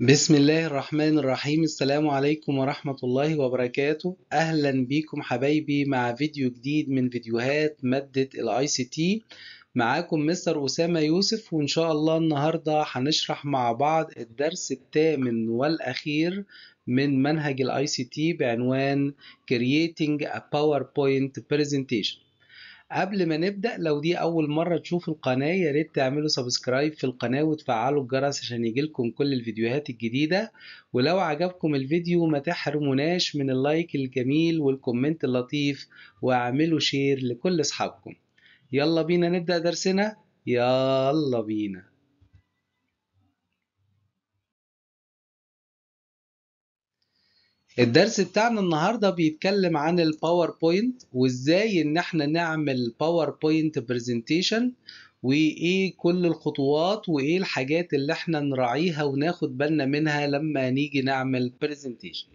بسم الله الرحمن الرحيم السلام عليكم ورحمة الله وبركاته أهلا بكم حبايبي مع فيديو جديد من فيديوهات مادة الاي سي تي معاكم مستر أسامة يوسف وإن شاء الله النهاردة هنشرح مع بعض الدرس الثامن والأخير من منهج الاي سي تي بعنوان Creating a PowerPoint Presentation قبل ما نبدأ لو دي أول مرة تشوف القناة يا ريت تعملوا سبسكرايب في القناة وتفعلوا الجرس عشان يجيلكم كل الفيديوهات الجديدة ولو عجبكم الفيديو ما تحرموناش من اللايك الجميل والكومنت اللطيف واعملوا شير لكل أصحابكم يلا بينا نبدأ درسنا يلا بينا الدرس بتاعنا النهاردة بيتكلم عن الباوربوينت وازاي ان احنا نعمل باوربوينت برزنتيشن وايه كل الخطوات وايه الحاجات اللي احنا نراعيها وناخد بالنا منها لما نيجي نعمل برزنتيشن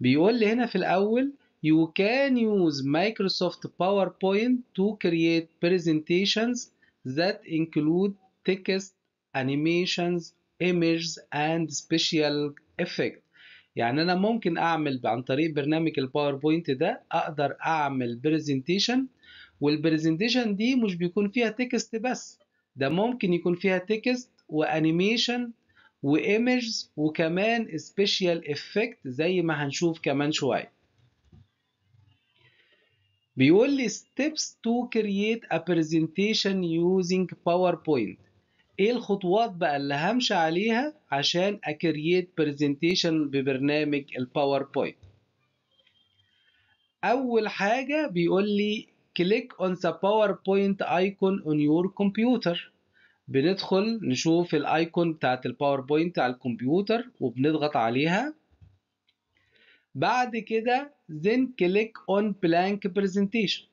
بيقول لي هنا في الاول you can use Microsoft PowerPoint to create presentations that include text, animations, images, and special effects. يعني انا ممكن اعمل عن طريق برنامج الباوربوينت ده اقدر اعمل برزنتيشن والبرزنتيشن دي مش بيكون فيها تكست بس ده ممكن يكون فيها تكست وانيميشن وايمجز وكمان سبيشال افكت زي ما هنشوف كمان شويه بيقول لي steps to create a presentation using PowerPoint ايه الخطوات بقى اللي همشي عليها عشان اكريت برزنتيشن ببرنامج الباوربوينت اول حاجه بيقول لي كليك اون ذا باوربوينت ايكون اون يور كمبيوتر بندخل نشوف الايكون بتاعت الباوربوينت على الكمبيوتر وبنضغط عليها بعد كده then click on blank presentation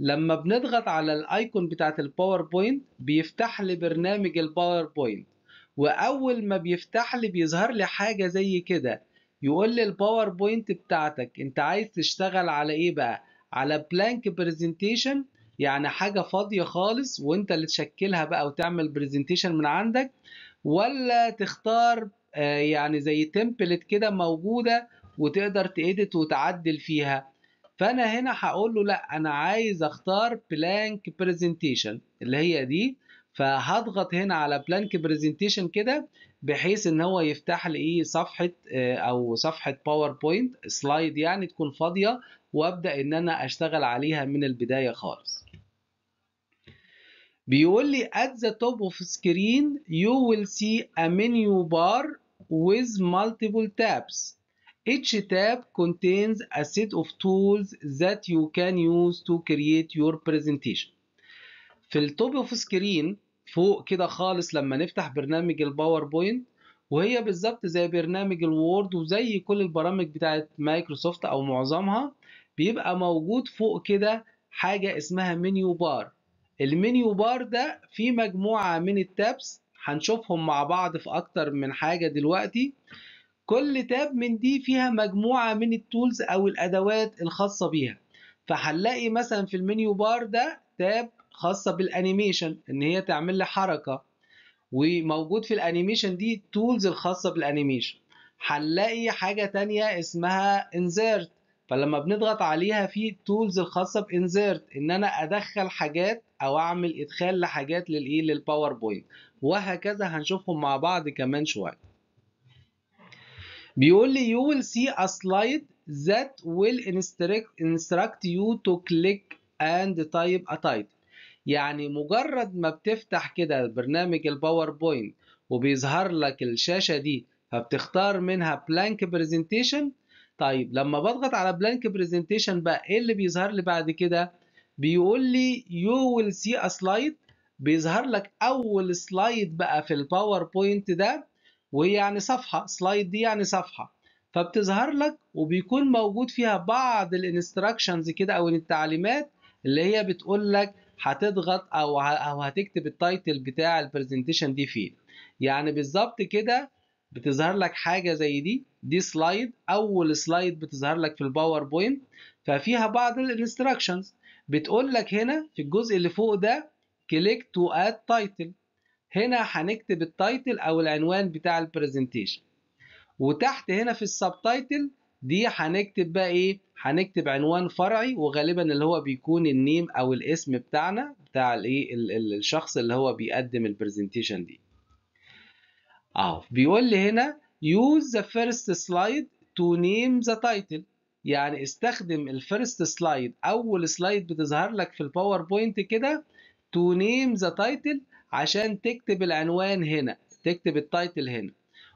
لما بنضغط على الايكون بتاعت الباوربوينت بيفتح لي برنامج الباوربوينت واول ما بيفتح لي بيظهر لي حاجه زي كده يقول لي الباوربوينت بتاعتك انت عايز تشتغل على ايه بقى على بلانك برزنتيشن يعني حاجه فاضيه خالص وانت اللي تشكلها بقى وتعمل برزنتيشن من عندك ولا تختار آه، يعني زي تمبلت كده موجوده وتقدر تأدت وتعدل فيها فانا هنا هقول له لا انا عايز اختار بلانك برزنتيشن اللي هي دي فهضغط هنا على بلانك برزنتيشن كده بحيث ان هو يفتح لي ايه صفحه آه، او صفحه باوربوينت سلايد يعني تكون فاضيه وابدا ان انا اشتغل عليها من البدايه خالص بيقول لي at the top of screen you will see a menu bar with multiple tabs Each tab contains a set of tools that you can use to create your presentation. في التوب اوف سكرين فوق كده خالص لما نفتح برنامج الباوربوينت وهي بالظبط زي برنامج الوورد وزي كل البرامج بتاعت مايكروسوفت او معظمها بيبقى موجود فوق كده حاجه اسمها منيو بار المنيو بار ده فيه مجموعه من التابس هنشوفهم مع بعض في اكتر من حاجه دلوقتي كل تاب من دي فيها مجموعة من التولز أو الأدوات الخاصة بيها فهنلاقي مثلا في المنيو بار ده تاب خاصة بالأنيميشن إن هي تعمل لي حركة وموجود في الأنيميشن دي التولز الخاصة بالأنيميشن هنلاقي حاجة تانية اسمها انزيرت فلما بنضغط عليها في التولز الخاصة بانزيرت ان انا ادخل حاجات او اعمل ادخال لحاجات للايه للباوربوينت وهكذا هنشوفهم مع بعض كمان شوية بيقول لي you will see a slide that will instruct, instruct you to click and type a title يعني مجرد ما بتفتح كده برنامج الباوربوينت وبيظهر لك الشاشة دي فبتختار منها بلانك برزنتيشن طيب لما بضغط على بلانك برزنتيشن بقى ايه اللي بيظهر لي بعد كده بيقول لي يو ويل سي ا سلايد بيظهر لك اول سلايد بقى في الباوربوينت ده وهي يعني صفحة سلايد دي يعني صفحة فبتظهر لك وبيكون موجود فيها بعض الانستراكشنز كده او التعليمات اللي هي بتقول لك هتضغط او او هتكتب التايتل بتاع البرزنتيشن دي فين يعني بالظبط كده بتظهر لك حاجه زي دي دي سلايد اول سلايد بتظهر لك في الباوربوينت ففيها بعض الانستراكشنز بتقول لك هنا في الجزء اللي فوق ده كليك تو اد تايتل هنا هنكتب التايتل او العنوان بتاع البرزنتيشن وتحت هنا في السب تايتل دي هنكتب بقى ايه هنكتب عنوان فرعي وغالبا اللي هو بيكون النيم او الاسم بتاعنا بتاع الايه الشخص اللي هو بيقدم البرزنتيشن دي اهو بيقول لي هنا use the first slide to name the title يعني استخدم الفيرست سلايد اول سلايد بتظهر لك في الباوربوينت كده to name the title عشان تكتب العنوان هنا تكتب التايتل هنا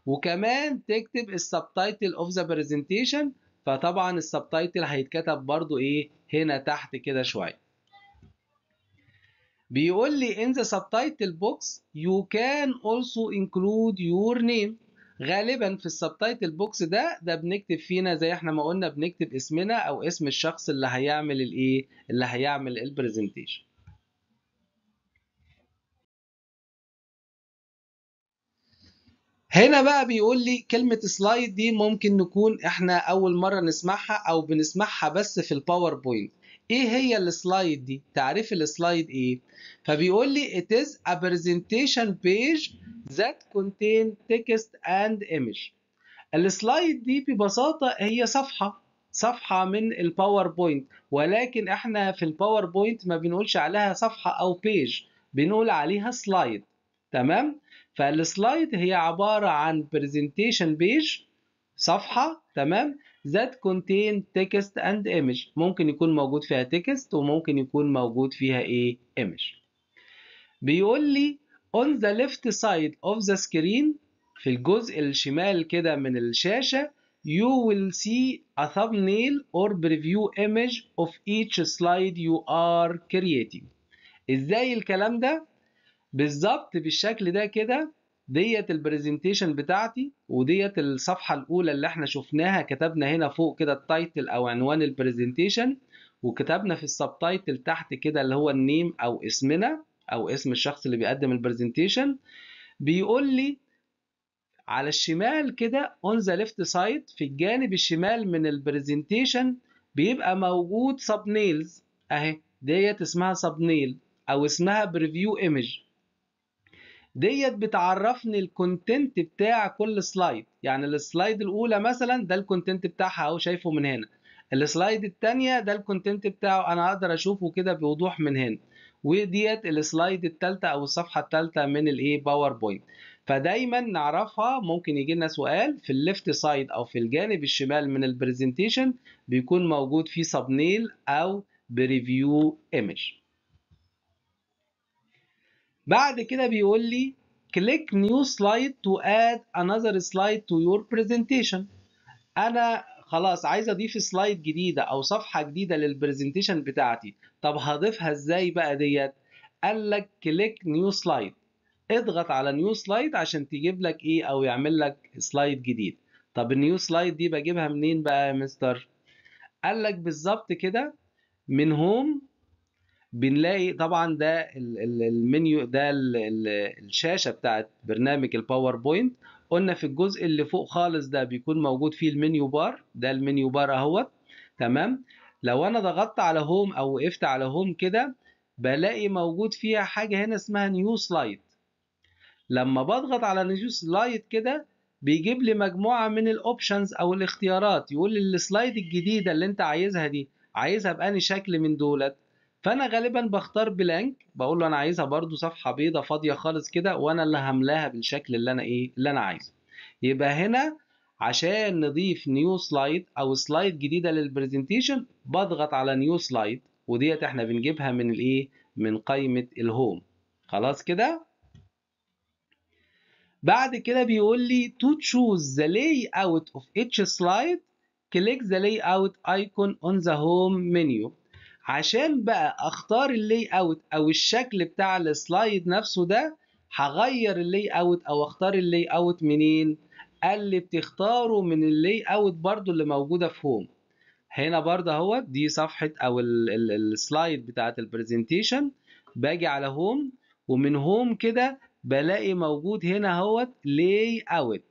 وكمان تكتب السبتايتل اوف ذا برزنتيشن فطبعا السبتايتل هيتكتب برضو ايه هنا تحت كده شويه بيقول لي in the subtitle box you can also include your name غالبا في السبتايتل بوكس ده ده بنكتب فينا زي احنا ما قلنا بنكتب اسمنا او اسم الشخص اللي هيعمل الايه اللي هيعمل البرزنتيشن هنا بقى بيقول لي كلمة سلايد دي ممكن نكون احنا أول مرة نسمعها أو بنسمعها بس في الباوربوينت ايه هي السلايد دي تعريف السلايد ايه فبيقول لي it is a presentation page that contain text and image السلايد دي ببساطة هي صفحة صفحة من الباوربوينت ولكن احنا في الباوربوينت ما بنقولش عليها صفحة او بيج بنقول عليها سلايد تمام فالسلايد هي عبارة عن برزنتيشن بيج صفحة تمام that contain text and image ممكن يكون موجود فيها text وممكن يكون موجود فيها ايه image بيقول لي on the left side of the screen في الجزء الشمال كده من الشاشة you will see a thumbnail or preview image of each slide you are creating ازاي الكلام ده بالظبط بالشكل ده كده ديت البرزنتيشن بتاعتي وديت الصفحه الاولى اللي احنا شفناها كتبنا هنا فوق كده التايتل او عنوان البرزنتيشن وكتبنا في السبتايتل تحت كده اللي هو النيم او اسمنا او اسم الشخص اللي بيقدم البرزنتيشن بيقول لي على الشمال كده اون ذا ليفت سايد في الجانب الشمال من البرزنتيشن بيبقى موجود سب نيلز اهي ديت اسمها سب نيل او اسمها بريفيو ايمج ديت بتعرفني الكونتنت بتاع كل سلايد يعني السلايد الاولى مثلا ده الكونتنت بتاعها اهو شايفه من هنا السلايد الثانيه ده الكونتنت بتاعه انا اقدر اشوفه كده بوضوح من هنا وديت السلايد الثالثه او الصفحه الثالثه من الايه باوربوينت فدايما نعرفها ممكن يجي لنا سؤال في الليفت سايد او في الجانب الشمال من البرزنتيشن بيكون موجود فيه سبنيل او بريفيو ايمج بعد كده بيقول لي كليك نيو سلايد تو اد انذر سلايد تو يور برزنتيشن انا خلاص عايز اضيف سلايد جديده او صفحه جديده للبرزنتيشن بتاعتي طب هضيفها ازاي بقى ديت قال لك كليك نيو سلايد اضغط على نيو سلايد عشان تجيب لك ايه او يعمل لك سلايد جديد طب النيو سلايد دي بجيبها منين بقى يا مستر قال لك بالظبط كده من هوم بنلاقي طبعا ده المنيو ده الشاشه بتاعت برنامج الباوربوينت قلنا في الجزء اللي فوق خالص ده بيكون موجود فيه المنيو بار ده المنيو بار اهوت تمام لو انا ضغطت على هوم او وقفت على هوم كده بلاقي موجود فيها حاجه هنا اسمها نيو سلايد لما بضغط على نيو سلايد كده بيجيب لي مجموعه من الاوبشنز او الاختيارات يقول لي السلايد الجديده اللي انت عايزها دي عايزها بأني شكل من دولت فانا غالبا بختار بلانك بقول له انا عايزها برده صفحه بيضه فاضيه خالص كده وانا اللي هملاها بالشكل اللي انا ايه اللي انا عايزه يبقى هنا عشان نضيف نيو سلايد او سلايد جديده للبرزنتيشن بضغط على نيو سلايد وديت احنا بنجيبها من الايه من قائمه الهوم خلاص كده بعد كده بيقول لي to choose the layout of each slide click the layout icon on the home menu عشان بقى اختار اللي اوت او الشكل بتاع السلايد نفسه ده هغير اللي اوت او اختار اللي اوت منين اللي بتختاره من اللي اوت برضو اللي موجوده في هوم هنا برضه اهوت دي صفحه او السلايد بتاعت البرزنتيشن باجي على هوم ومن هوم كده بلاقي موجود هنا اهوت لاي اوت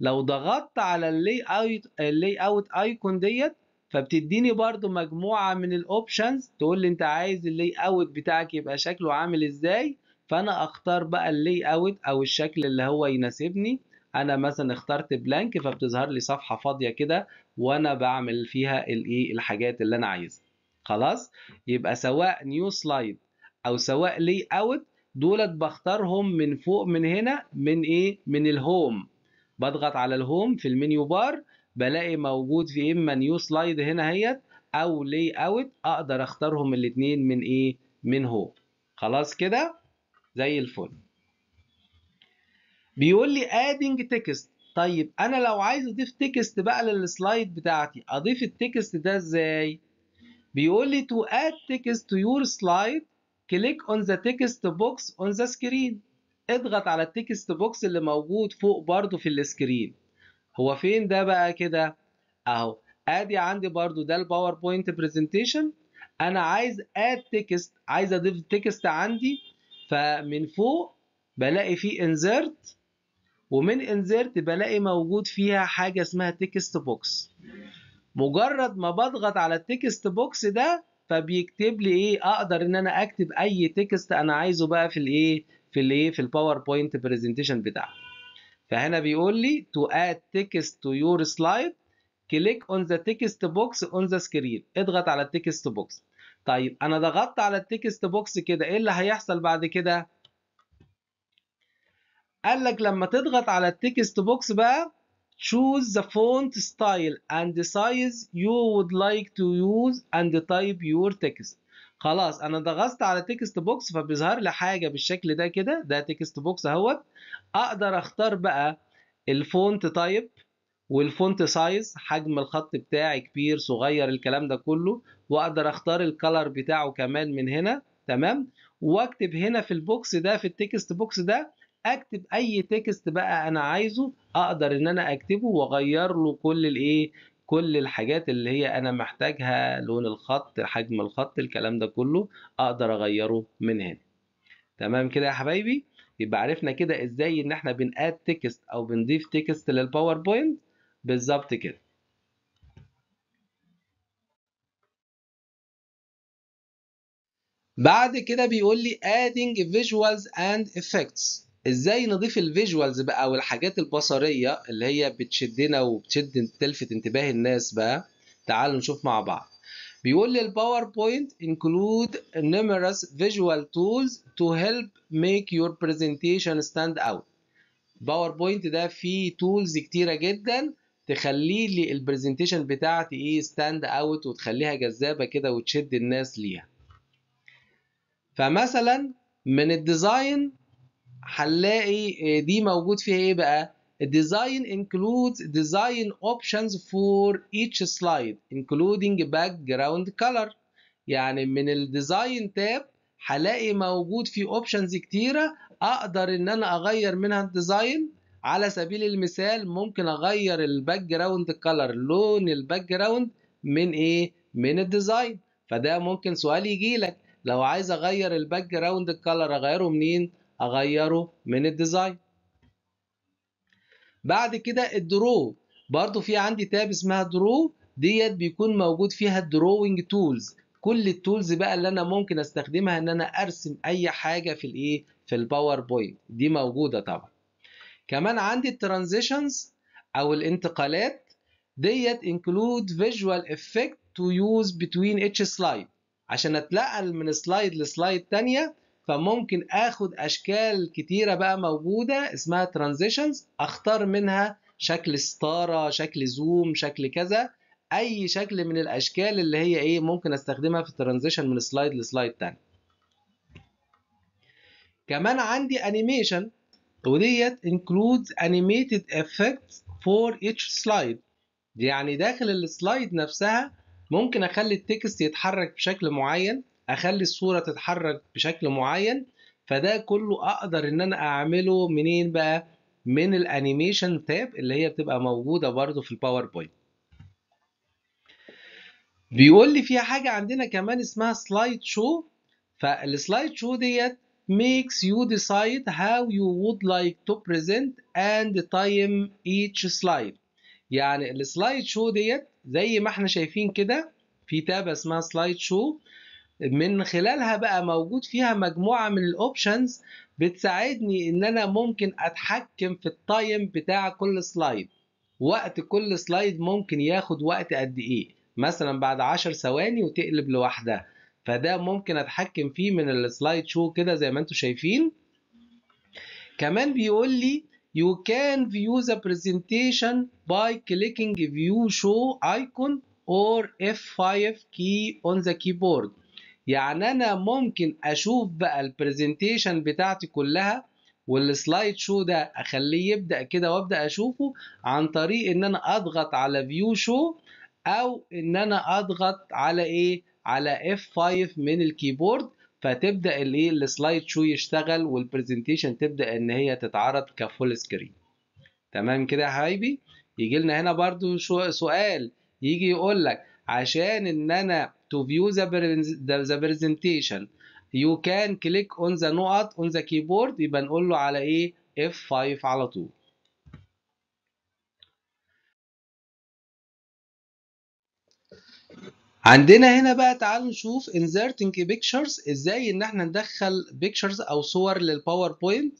لو ضغطت على اللي اوت اللي اوت ايكون ديت فبتديني برضو مجموعه من الاوبشنز تقول لي انت عايز اللي اوت بتاعك يبقى شكله عامل ازاي فانا اختار بقى اللي اوت او الشكل اللي هو يناسبني انا مثلا اخترت بلانك فبتظهر لي صفحه فاضيه كده وانا بعمل فيها الايه الحاجات اللي انا عايزها خلاص يبقى سواء نيو سلايد او سواء لي اوت دولت بختارهم من فوق من هنا من ايه من الهوم بضغط على الهوم في المنيو بار بلاقي موجود في اما نيو سلايد هنا اهيت او لي اوت اقدر اختارهم الاثنين من ايه من هو خلاص كده زي الفل بيقول لي ادنج تكست طيب انا لو عايز اضيف تكست بقى للسلايد بتاعتي اضيف التكست ده ازاي بيقول لي to add text to your slide click on the text box on the screen اضغط على التكست بوكس اللي موجود فوق برضو في السكرين هو فين ده بقى كده اهو ادي عندي برضو ده الباوربوينت برزنتيشن انا عايز اد تكست عايز اضيف تكست عندي فمن فوق بلاقي فيه انزرت ومن انزرت بلاقي موجود فيها حاجه اسمها تكست بوكس مجرد ما بضغط على التكست بوكس ده فبيكتب لي ايه اقدر ان انا اكتب اي تكست انا عايزه بقى في الايه في الايه في الباوربوينت برزنتيشن بتاعي فهنا بيقول لي to add text to your slide click on the text box on the screen اضغط على التكست بوكس طيب انا ضغطت على التكست بوكس كده ايه اللي هيحصل بعد كده قال لك لما تضغط على التكست بوكس بقى choose the font style and size you would like to use and type your text خلاص انا ضغطت على تكست بوكس فبيظهر لي حاجه بالشكل ده كده ده تكست بوكس اهوت اقدر اختار بقى الفونت تايب والفونت سايز حجم الخط بتاعي كبير صغير الكلام ده كله واقدر اختار الكلر بتاعه كمان من هنا تمام واكتب هنا في البوكس ده في التكست بوكس ده اكتب اي تكست بقى انا عايزه اقدر ان انا اكتبه واغير له كل الايه كل الحاجات اللي هي انا محتاجها لون الخط حجم الخط الكلام ده كله اقدر اغيره من هنا تمام كده يا حبايبي يبقى عرفنا كده ازاي ان احنا بنقاد تكست او بنضيف تكست للباوربوينت بالظبط كده بعد كده بيقول لي adding visuals and effects ازاي نضيف الفيجوالز بقى والحاجات البصريه اللي هي بتشدنا وبتشد تلفت انتباه الناس بقى تعالوا نشوف مع بعض بيقول لي الباوربوينت انكلود numerous فيجوال تولز تو هيلب ميك يور برزنتيشن ستاند اوت باوربوينت ده فيه تولز كتيره جدا تخلي لي البرزنتيشن بتاعتي ايه ستاند اوت وتخليها جذابه كده وتشد الناس ليها فمثلا من الديزاين هنلاقي آه، دي موجود فيها ايه بقى design includes design options for each slide including background color يعني من الديزاين تاب هلاقي موجود في اوبشنز كتيره اقدر ان انا اغير منها الديزاين على سبيل المثال ممكن اغير الباك جراوند كلر لون الباك جراوند من ايه من الديزاين فده ممكن سؤال يجي لك لو عايز اغير الباك جراوند كلر اغيره منين اغيره من الديزاين بعد كده الدرو برضو في عندي تاب اسمها درو ديت بيكون موجود فيها الدروينج تولز كل التولز بقى اللي انا ممكن استخدمها ان انا ارسم اي حاجه في الايه في الباوربوينت دي موجوده طبعا كمان عندي الترانزيشنز او الانتقالات ديت انكلود فيجوال افكت تو يوز بتوين اتش سلايد عشان اتنقل من سلايد لسلايد ثانيه فممكن اخد اشكال كتيره بقى موجوده اسمها ترانزيشنز اختار منها شكل ستاره شكل زوم شكل كذا اي شكل من الاشكال اللي هي ايه ممكن استخدمها في الترانزيشن من سلايد لسلايد تاني كمان عندي انيميشن وديت انكلودز انيميتد effects فور each سلايد يعني داخل السلايد نفسها ممكن اخلي التكست يتحرك بشكل معين اخلي الصوره تتحرك بشكل معين فده كله اقدر ان انا اعمله منين بقى من الانيميشن تاب اللي هي بتبقى موجوده برده في الباوربوينت بيقول لي في حاجه عندنا كمان اسمها سلايد شو فالسلايد شو ديت makes you decide how you would like to present and time each slide يعني السلايد شو ديت زي ما احنا شايفين كده في تاب اسمها سلايد شو من خلالها بقى موجود فيها مجموعة من الاوبشنز بتساعدني ان انا ممكن اتحكم في التايم بتاع كل سلايد وقت كل سلايد ممكن ياخد وقت قد ايه مثلا بعد 10 ثواني وتقلب لوحدها فده ممكن اتحكم فيه من السلايد شو كده زي ما انتم شايفين كمان بيقول لي you can view the presentation by clicking view show icon or F5 key on the keyboard يعني انا ممكن اشوف بقى البرزنتيشن بتاعتي كلها والسلايد شو ده اخليه يبدا كده وابدا اشوفه عن طريق ان انا اضغط على فيو شو او ان انا اضغط على ايه على F5 من الكيبورد فتبدا الايه السلايد شو يشتغل والبرزنتيشن تبدا ان هي تتعرض كفول سكرين تمام كده يا حبايبي يجي لنا هنا برضو سؤال يجي يقول لك عشان ان انا to view the, the presentation you can click on the نقط on the keyboard يبقى نقول له على ايه F5 على طول عندنا هنا بقى تعالوا نشوف inserting pictures ازاي ان احنا ندخل pictures او صور للباوربوينت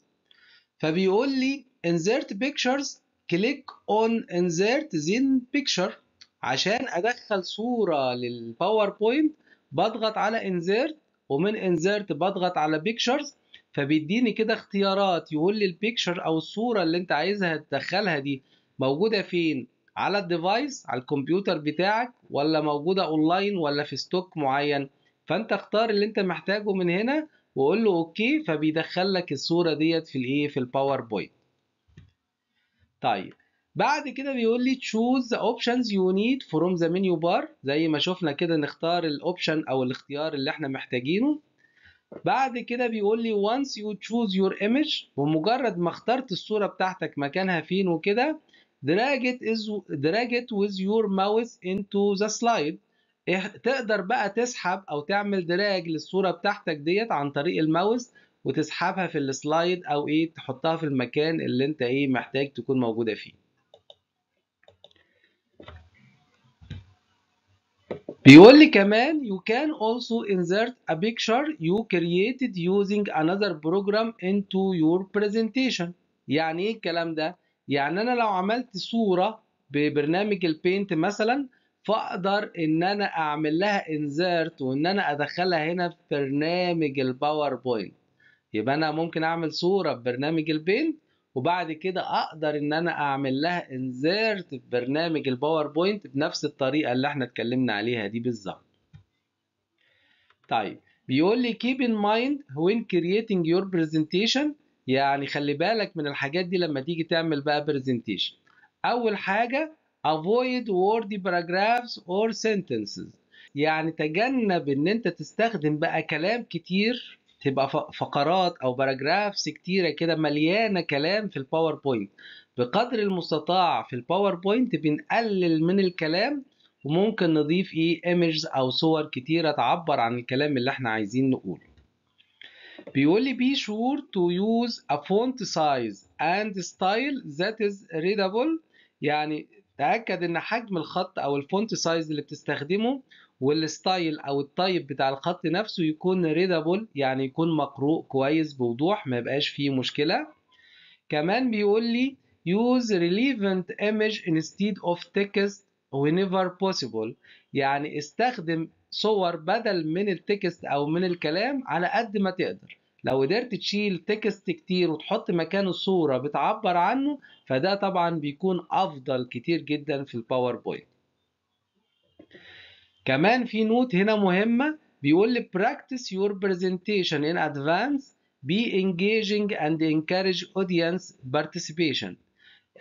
فبيقول لي insert pictures click on insert then picture عشان ادخل صوره للباوربوينت بضغط على انزيرت ومن انزيرت بضغط على بيكتشرز فبيديني كده اختيارات يقول لي البيكتشر او الصوره اللي انت عايزها تدخلها دي موجوده فين على الديفايس على الكمبيوتر بتاعك ولا موجوده اونلاين ولا في ستوك معين فانت اختار اللي انت محتاجه من هنا وقول له اوكي فبيدخل لك الصوره ديت في الايه في الباوربوينت طيب بعد كده بيقول لي تشوز ذا اوبشنز يو نيد فروم ذا منيو بار زي ما شفنا كده نختار الاوبشن او الاختيار اللي احنا محتاجينه بعد كده بيقول لي once you choose your image بمجرد ما اخترت الصورة بتاعتك مكانها فين وكده drag it, is, drag it with your mouse into the slide تقدر بقى تسحب او تعمل دراج للصورة بتاعتك ديت عن طريق الماوس وتسحبها في السلايد او ايه تحطها في المكان اللي انت ايه محتاج تكون موجودة فيه بيقول لي كمان you can also insert a picture you created using another program into your presentation يعني ايه الكلام ده يعني انا لو عملت صورة ببرنامج البينت مثلا فاقدر ان انا اعمل لها انزرت وان انا ادخلها هنا في برنامج الباوربوينت يبقى انا ممكن اعمل صورة ببرنامج البينت وبعد كده اقدر ان انا اعمل لها انزيرت في برنامج الباوربوينت بنفس الطريقه اللي احنا اتكلمنا عليها دي بالظبط طيب بيقول لي keep in mind when creating your presentation يعني خلي بالك من الحاجات دي لما تيجي تعمل بقى برزنتيشن اول حاجه avoid wordy paragraphs or sentences يعني تجنب ان انت تستخدم بقى كلام كتير تبقى فقرات او باراجرافس كتيره كده مليانه كلام في الباوربوينت بقدر المستطاع في الباوربوينت بنقلل من الكلام وممكن نضيف ايه ايمجز او صور كتيره تعبر عن الكلام اللي احنا عايزين نقوله بيقول لي بي شور تو يوز ا فونت سايز اند ستايل ذات از ريدابل يعني تأكد إن حجم الخط أو الفونت سايز اللي بتستخدمه والستايل او التايب بتاع الخط نفسه يكون ريدابل يعني يكون مقروء كويس بوضوح ما يبقاش فيه مشكله كمان بيقول لي use relevant image instead of text whenever possible يعني استخدم صور بدل من التكست او من الكلام على قد ما تقدر لو قدرت تشيل تكست كتير وتحط مكانه صورة بتعبر عنه فده طبعا بيكون افضل كتير جدا في الباوربوينت كمان في نوت هنا مهمة بيقول لي practice your presentation in advance be engaging and encourage audience participation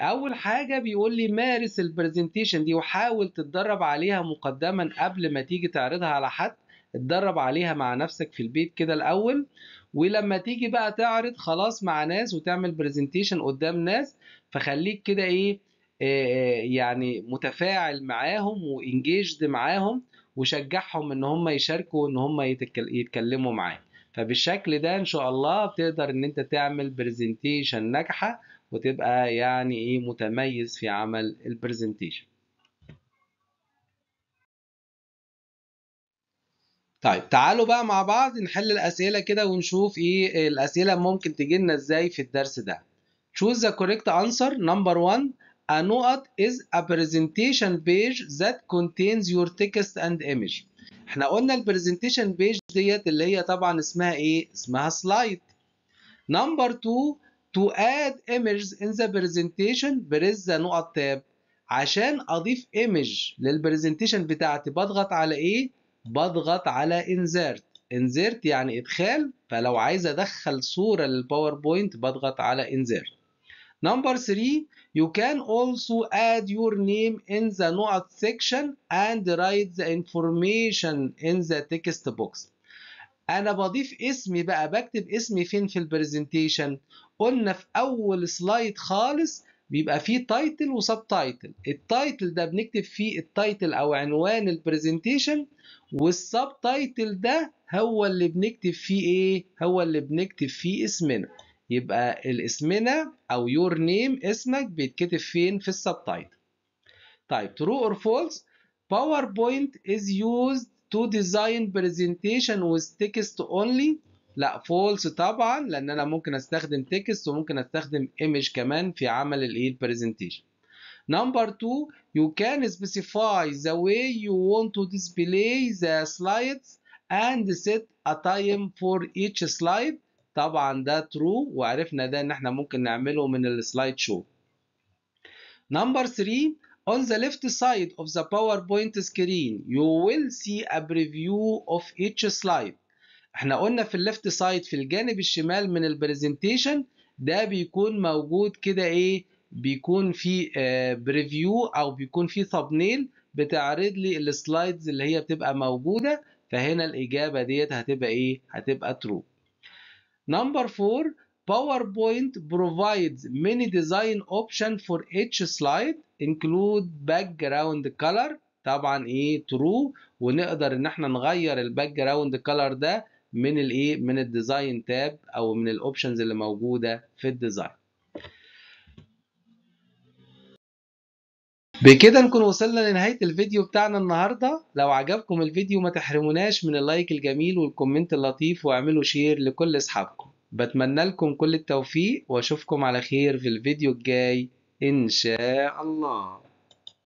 أول حاجة بيقول لي مارس البرزنتيشن دي وحاول تتدرب عليها مقدما قبل ما تيجي تعرضها على حد اتدرب عليها مع نفسك في البيت كده الأول ولما تيجي بقى تعرض خلاص مع ناس وتعمل برزنتيشن قدام ناس فخليك كده ايه آه، آه، يعني متفاعل معاهم وانجيجد معاهم وشجعهم ان هم يشاركوا ان هم يتكلموا معاك فبالشكل ده ان شاء الله بتقدر ان انت تعمل برزنتيشن ناجحه وتبقى يعني ايه متميز في عمل البرزنتيشن طيب تعالوا بقى مع بعض نحل الاسئله كده ونشوف ايه الاسئله ممكن تجي لنا ازاي في الدرس ده choose the correct answer number 1 A note is a presentation page that contains your text and image. احنا قلنا البرزنتيشن بيج ديت اللي هي طبعا اسمها ايه؟ اسمها سلايد. Number two, to add images in the presentation press the نقط tab. عشان اضيف image للبرزنتيشن بتاعتي بضغط على ايه؟ بضغط على insert. Insert يعني ادخال فلو عايز ادخل صوره للباوربوينت بضغط على insert. Number three, you can also add your name in the notes section and write the information in the text box. أنا بضيف اسمي بقى بكتب اسمي فين في البرزنتيشن؟ قلنا في أول سلايد خالص بيبقى فيه تايتل وسب تايتل التايتل ده بنكتب فيه التايتل او عنوان البرزنتيشن والسب تايتل ده هو اللي بنكتب فيه ايه هو اللي بنكتب فيه اسمنا يبقى الاسمنا او يور نيم اسمك بيتكتب فين في السبتايتل طيب true or false PowerPoint is used to design presentation with text only لا false طبعا لان انا ممكن استخدم text وممكن استخدم image كمان في عمل الايه البرزنتيشن Number two, you can specify the way you want to display the slides and set a time for each slide. طبعا ده ترو وعرفنا ده ان احنا ممكن نعمله من السلايد شو نمبر 3 On the left side of the PowerPoint screen, you will see a preview of each slide. احنا قلنا في الليفت سايد في الجانب الشمال من البرزنتيشن ده بيكون موجود كده ايه بيكون في بريفيو آه، او بيكون في ثابنيل بتعرض لي السلايدز اللي هي بتبقى موجوده فهنا الاجابه ديت هتبقى ايه هتبقى ترو Number 4 PowerPoint provides many design options for each slide include background color طبعا ايه true ونقدر ان احنا نغير ال background color ده من الايه من الديزاين تاب او من الاوبشنز اللي موجوده في الديزاين بكده نكون وصلنا لنهايه الفيديو بتاعنا النهارده لو عجبكم الفيديو ما تحرموناش من اللايك الجميل والكومنت اللطيف واعملوا شير لكل اصحابكم بتمنى لكم كل التوفيق واشوفكم على خير في الفيديو الجاي ان شاء الله